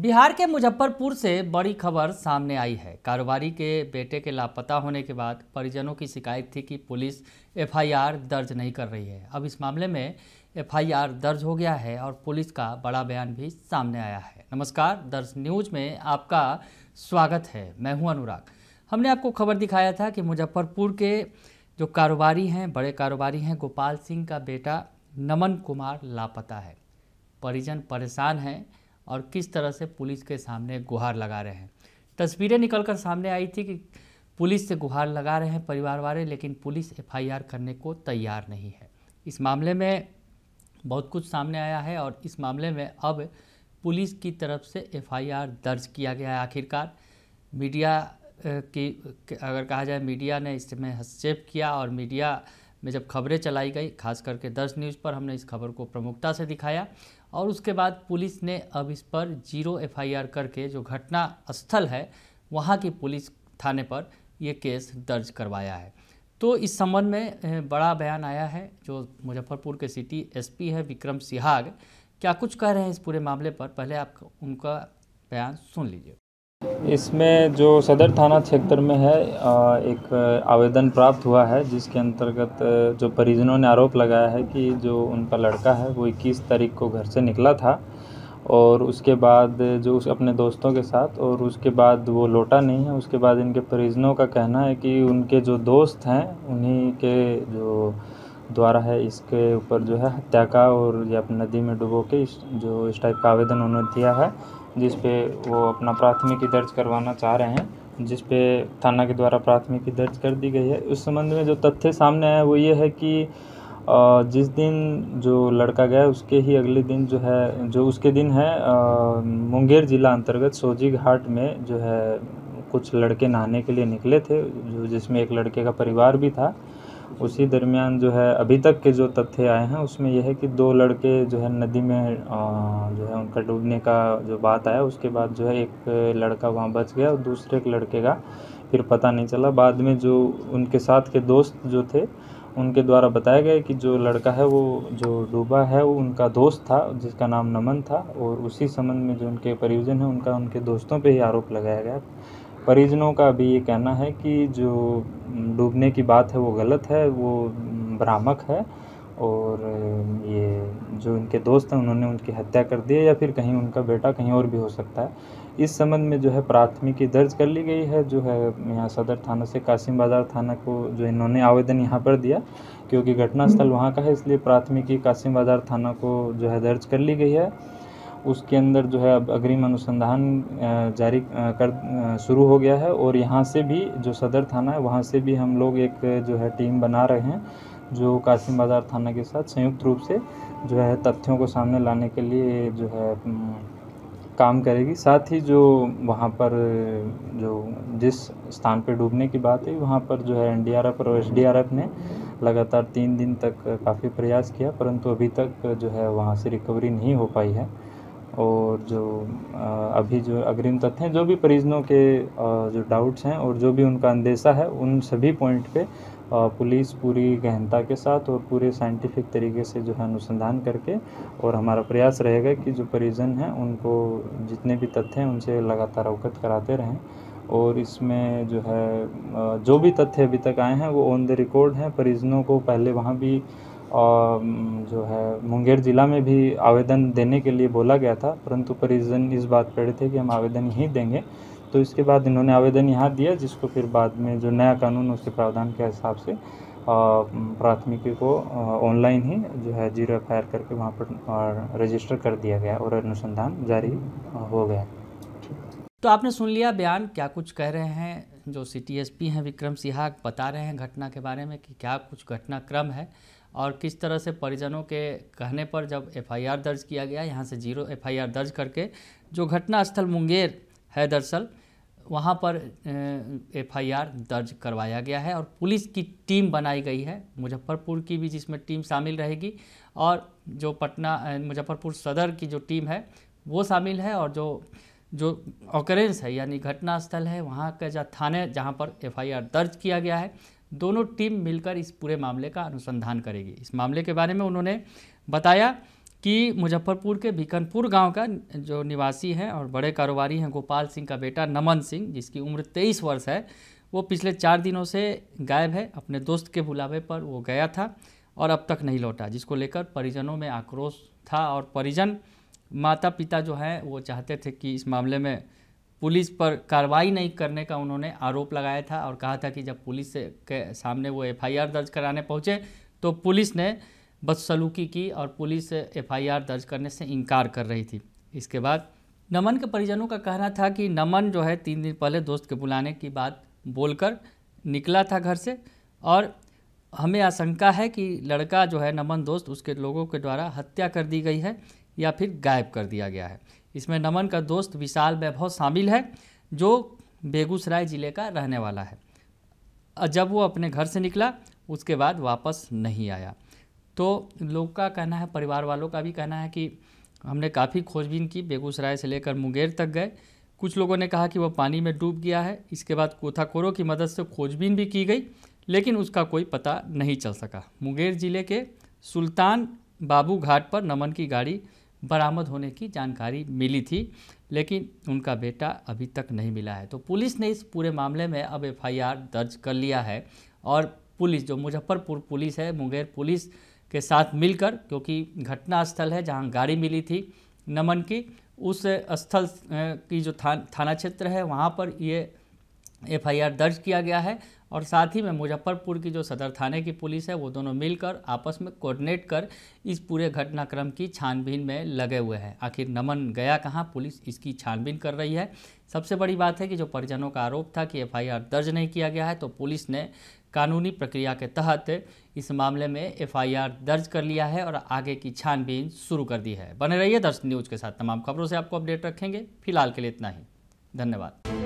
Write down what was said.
बिहार के मुजफ्फरपुर से बड़ी खबर सामने आई है कारोबारी के बेटे के लापता होने के बाद परिजनों की शिकायत थी कि पुलिस एफआईआर दर्ज नहीं कर रही है अब इस मामले में एफआईआर दर्ज हो गया है और पुलिस का बड़ा बयान भी सामने आया है नमस्कार दर्ज न्यूज में आपका स्वागत है मैं हूं अनुराग हमने आपको खबर दिखाया था कि मुजफ्फरपुर के जो कारोबारी हैं बड़े कारोबारी हैं गोपाल सिंह का बेटा नमन कुमार लापता है परिजन परेशान हैं और किस तरह से पुलिस के सामने गुहार लगा रहे हैं तस्वीरें निकलकर सामने आई थी कि पुलिस से गुहार लगा रहे हैं परिवार वाले लेकिन पुलिस एफआईआर करने को तैयार नहीं है इस मामले में बहुत कुछ सामने आया है और इस मामले में अब पुलिस की तरफ से एफआईआर दर्ज किया गया है आखिरकार मीडिया की अगर कहा जाए मीडिया ने इसमें हस्तक्षेप किया और मीडिया में जब खबरें चलाई गई खास करके दस न्यूज़ पर हमने इस खबर को प्रमुखता से दिखाया और उसके बाद पुलिस ने अब इस पर जीरो एफआईआर करके जो घटना स्थल है वहाँ की पुलिस थाने पर ये केस दर्ज करवाया है तो इस संबंध में बड़ा बयान आया है जो मुजफ्फरपुर के सिटी एसपी है विक्रम सिहाग क्या कुछ कह रहे हैं इस पूरे मामले पर पहले आप उनका बयान सुन लीजिए इसमें जो सदर थाना क्षेत्र में है एक आवेदन प्राप्त हुआ है जिसके अंतर्गत जो परिजनों ने आरोप लगाया है कि जो उनका लड़का है वो इक्कीस तारीख को घर से निकला था और उसके बाद जो उस अपने दोस्तों के साथ और उसके बाद वो लौटा नहीं है उसके बाद इनके परिजनों का कहना है कि उनके जो दोस्त हैं उन्हीं के जो द्वारा है इसके ऊपर जो है हत्या का और या नदी में डुबो के इस जो इस टाइप का आवेदन उन्होंने दिया है जिस पे वो अपना प्राथमिकी दर्ज करवाना चाह रहे हैं जिस पे थाना के द्वारा प्राथमिकी दर्ज कर दी गई है उस संबंध में जो तथ्य सामने आया वो ये है कि जिस दिन जो लड़का गया उसके ही अगले दिन जो है जो उसके दिन है मुंगेर ज़िला अंतर्गत सोजी घाट में जो है कुछ लड़के नहाने के लिए निकले थे जो जिसमें एक लड़के का परिवार भी था उसी दरमियान जो है अभी तक के जो तथ्य आए हैं उसमें यह है कि दो लड़के जो है नदी में जो है उनका डूबने का जो बात आया उसके बाद जो है एक लड़का वहाँ बच गया और दूसरे एक लड़के का फिर पता नहीं चला बाद में जो उनके साथ के दोस्त जो थे उनके द्वारा बताया गया कि जो लड़का है वो जो डूबा है वो उनका दोस्त था जिसका नाम नमन था और उसी संबंध में जो उनके परिजन हैं उनका उनके दोस्तों पे ही आरोप लगाया गया परिजनों का भी ये कहना है कि जो डूबने की बात है वो गलत है वो भ्रामक है और ये जो इनके दोस्त हैं उन्होंने उनकी हत्या कर दी है या फिर कहीं उनका बेटा कहीं और भी हो सकता है इस संबंध में जो है प्राथमिकी दर्ज कर ली गई है जो है यहाँ सदर थाना से कासिम बाज़ार थाना को जो इन्होंने आवेदन यहाँ पर दिया क्योंकि घटनास्थल हम्म। वहाँ का है इसलिए प्राथमिकी कासिम बाज़ार थाना को जो है दर्ज कर ली गई है उसके अंदर जो है अब अग्रिम अनुसंधान जारी कर शुरू हो गया है और यहाँ से भी जो सदर थाना है वहाँ से भी हम लोग एक जो है टीम बना रहे हैं जो कासिम बाज़ार थाना के साथ संयुक्त रूप से जो है तथ्यों को सामने लाने के लिए जो है काम करेगी साथ ही जो वहाँ पर जो जिस स्थान पर डूबने की बात है वहाँ पर जो है एनडीआरएफ और एसडीआरएफ ने लगातार तीन दिन तक काफ़ी प्रयास किया परंतु अभी तक जो है वहाँ से रिकवरी नहीं हो पाई है और जो अभी जो अग्रिम तथ्य हैं जो भी परिजनों के जो डाउट्स हैं और जो भी उनका अंदेशा है उन सभी पॉइंट पे पुलिस पूरी गहनता के साथ और पूरे साइंटिफिक तरीके से जो है अनुसंधान करके और हमारा प्रयास रहेगा कि जो परिजन हैं उनको जितने भी तथ्य हैं उनसे लगातार अवगत कराते रहें और इसमें जो है जो भी तथ्य अभी तक आए हैं वो ऑन द रिकॉर्ड हैं परिजनों को पहले वहाँ भी और जो है मुंगेर ज़िला में भी आवेदन देने के लिए बोला गया था परंतु परिजन इस बात पर थे कि हम आवेदन ही देंगे तो इसके बाद इन्होंने आवेदन यहाँ दिया जिसको फिर बाद में जो नया कानून उसके प्रावधान के हिसाब से प्राथमिकी को ऑनलाइन ही जो है जीरो एफ करके वहाँ पर रजिस्टर कर दिया गया और अनुसंधान जारी हो गया तो आपने सुन लिया बयान क्या कुछ कह रहे हैं जो सी टी एस पी हैं विक्रम सिहाग बता रहे हैं घटना के बारे में कि क्या कुछ घटनाक्रम है और किस तरह से परिजनों के कहने पर जब एफआईआर दर्ज किया गया यहाँ से जीरो एफआईआर दर्ज करके जो घटना स्थल मुंगेर है दरअसल वहाँ पर एफआईआर दर्ज करवाया गया है और पुलिस की टीम बनाई गई है मुजफ्फरपुर की भी जिसमें टीम शामिल रहेगी और जो पटना मुजफ्फरपुर सदर की जो टीम है वो शामिल है और जो जो ऑकरेंस है यानी घटनास्थल है वहाँ का जो थाने जहाँ पर एफआईआर दर्ज किया गया है दोनों टीम मिलकर इस पूरे मामले का अनुसंधान करेगी इस मामले के बारे में उन्होंने बताया कि मुजफ्फरपुर के भिकनपुर गांव का जो निवासी हैं और बड़े कारोबारी हैं गोपाल सिंह का बेटा नमन सिंह जिसकी उम्र तेईस वर्ष है वो पिछले चार दिनों से गायब है अपने दोस्त के बुलावे पर वो गया था और अब तक नहीं लौटा जिसको लेकर परिजनों में आक्रोश था और परिजन माता पिता जो हैं वो चाहते थे कि इस मामले में पुलिस पर कार्रवाई नहीं करने का उन्होंने आरोप लगाया था और कहा था कि जब पुलिस के सामने वो एफआईआर दर्ज कराने पहुँचे तो पुलिस ने बदसलूकी की और पुलिस एफआईआर दर्ज करने से इनकार कर रही थी इसके बाद नमन के परिजनों का कहना था कि नमन जो है तीन दिन पहले दोस्त के बुलाने की बात बोलकर निकला था घर से और हमें आशंका है कि लड़का जो है नमन दोस्त उसके लोगों के द्वारा हत्या कर दी गई है या फिर गायब कर दिया गया है इसमें नमन का दोस्त विशाल वैभव शामिल है जो बेगूसराय ज़िले का रहने वाला है जब वो अपने घर से निकला उसके बाद वापस नहीं आया तो लोग का कहना है परिवार वालों का भी कहना है कि हमने काफ़ी खोजबीन की बेगूसराय से लेकर मुंगेर तक गए कुछ लोगों ने कहा कि वह पानी में डूब गया है इसके बाद कोथाखोरों की मदद से खोजबीन भी की गई लेकिन उसका कोई पता नहीं चल सका मुंगेर ज़िले के सुल्तान बाबू घाट पर नमन की गाड़ी बरामद होने की जानकारी मिली थी लेकिन उनका बेटा अभी तक नहीं मिला है तो पुलिस ने इस पूरे मामले में अब एफआईआर दर्ज कर लिया है और पुलिस जो मुजफ्फरपुर पुलिस है मुंगेर पुलिस के साथ मिलकर क्योंकि घटना स्थल है जहां गाड़ी मिली थी नमन की उस स्थल की जो था, थाना क्षेत्र है वहाँ पर ये एफआईआर दर्ज किया गया है और साथ ही में मुजफ्फरपुर की जो सदर थाने की पुलिस है वो दोनों मिलकर आपस में कोऑर्डिनेट कर इस पूरे घटनाक्रम की छानबीन में लगे हुए हैं आखिर नमन गया कहाँ पुलिस इसकी छानबीन कर रही है सबसे बड़ी बात है कि जो परिजनों का आरोप था कि एफआईआर दर्ज नहीं किया गया है तो पुलिस ने कानूनी प्रक्रिया के तहत इस मामले में एफ दर्ज कर लिया है और आगे की छानबीन शुरू कर दी है बने रहिए दर्शन न्यूज़ के साथ तमाम खबरों से आपको अपडेट रखेंगे फिलहाल के लिए इतना ही धन्यवाद